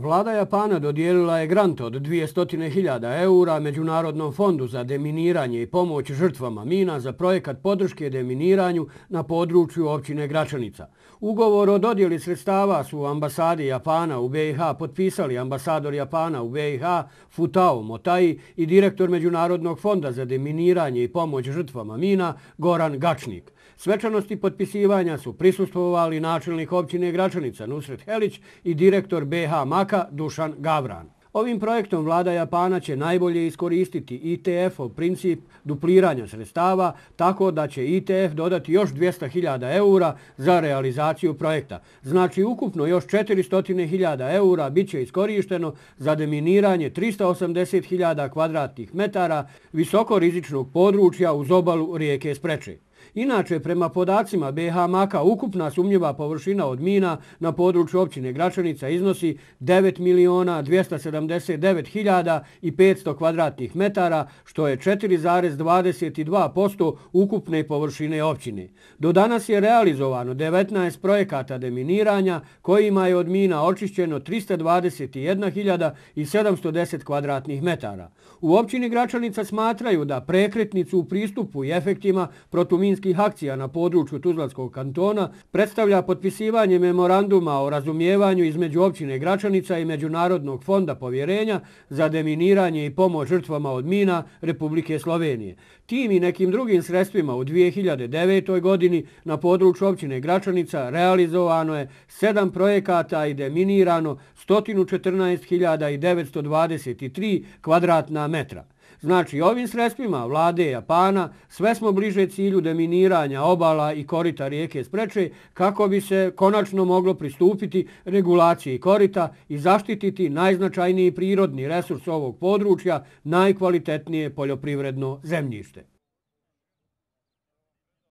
Vlada Japana dodijelila je grant od 200.000 eura Međunarodnom fondu za deminiranje i pomoć žrtvama mina za projekat podrške deminiranju na području općine Gračanica. Ugovor o dodjeli sredstava su u ambasadi Japana u BiH potpisali ambasador Japana u BiH Futao Motai i direktor Međunarodnog fonda za deminiranje i pomoć žrtvama mina Goran Gačnik. Svečanosti potpisivanja su prisustvovali načelnik općine Gračanica Nusret Helić i direktor BH Mak Novaka Dušan Gavran. Ovim projektom vlada Japana će najbolje iskoristiti ITF-ov princip dupliranja sredstava tako da će ITF dodati još 200.000 eura za realizaciju projekta. Znači ukupno još 400.000 eura bit će iskorišteno za deminiranje 380.000 kvadratnih metara visokorizičnog područja uz obalu rijeke Spreče. Inače, prema podacima BH Maka, ukupna sumnjiva površina od mina na području općine Gračanica iznosi 9 miliona 279 hiljada i 500 kvadratnih metara, što je 4,22% ukupne površine općine. Do danas je realizovano 19 projekata deminiranja kojima je od mina očišćeno 321 hiljada i 710 kvadratnih metara. U općini Gračanica smatraju da prekretnicu u pristupu i efektima protumina antiminskih akcija na području Tuzlanskog kantona predstavlja potpisivanje memoranduma o razumijevanju između općine Gračanica i Međunarodnog fonda povjerenja za deminiranje i pomoć žrtvama od mina Republike Slovenije. Tim i nekim drugim sredstvima u 2009. godini na području općine Gračanica realizovano je sedam projekata i deminirano 114.923 kvadratna metra. Znači, ovim sredstvima vlade Japana sve smo bliže cilju deminiranja obala i korita rijeke Spreče kako bi se konačno moglo pristupiti regulaciji korita i zaštititi najznačajniji prirodni resurs ovog područja, najkvalitetnije poljoprivredno zemljište.